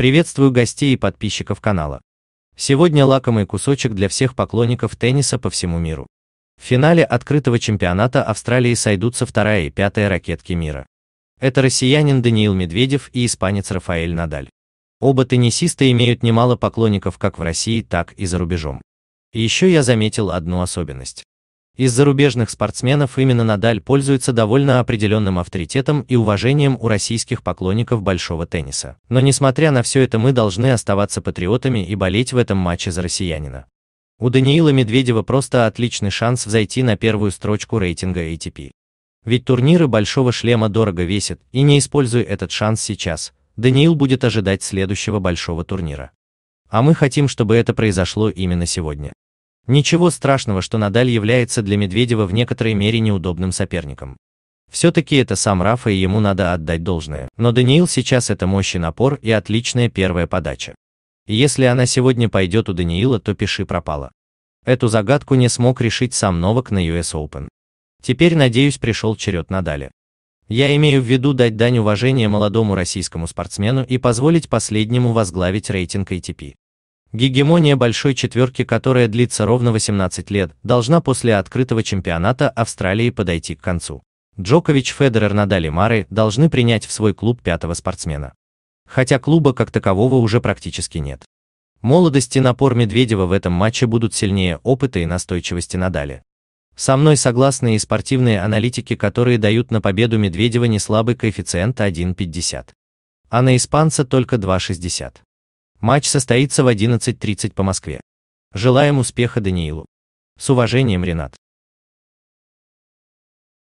Приветствую гостей и подписчиков канала. Сегодня лакомый кусочек для всех поклонников тенниса по всему миру. В финале открытого чемпионата Австралии сойдутся вторая и пятая ракетки мира. Это россиянин Даниил Медведев и испанец Рафаэль Надаль. Оба теннисиста имеют немало поклонников как в России, так и за рубежом. Еще я заметил одну особенность. Из зарубежных спортсменов именно Надаль пользуется довольно определенным авторитетом и уважением у российских поклонников большого тенниса. Но несмотря на все это мы должны оставаться патриотами и болеть в этом матче за россиянина. У Даниила Медведева просто отличный шанс взойти на первую строчку рейтинга ATP. Ведь турниры большого шлема дорого весят, и не используя этот шанс сейчас, Даниил будет ожидать следующего большого турнира. А мы хотим, чтобы это произошло именно сегодня. Ничего страшного, что Надаль является для Медведева в некоторой мере неудобным соперником. Все-таки это сам Рафа и ему надо отдать должное, но Даниил сейчас это мощный напор и отличная первая подача. Если она сегодня пойдет у Даниила, то пиши пропала. Эту загадку не смог решить сам Новак на US Open. Теперь, надеюсь, пришел черед Надали. Я имею в виду дать дань уважения молодому российскому спортсмену и позволить последнему возглавить рейтинг ATP. Гегемония большой четверки, которая длится ровно 18 лет, должна после открытого чемпионата Австралии подойти к концу. Джокович, Федерер, Надаль и Мары должны принять в свой клуб пятого спортсмена. Хотя клуба как такового уже практически нет. Молодость и напор Медведева в этом матче будут сильнее опыта и настойчивости Надали. Со мной согласны и спортивные аналитики, которые дают на победу Медведева неслабый коэффициент 1,50. А на испанца только 2,60. Матч состоится в 11.30 по Москве. Желаем успеха Даниилу. С уважением, Ренат.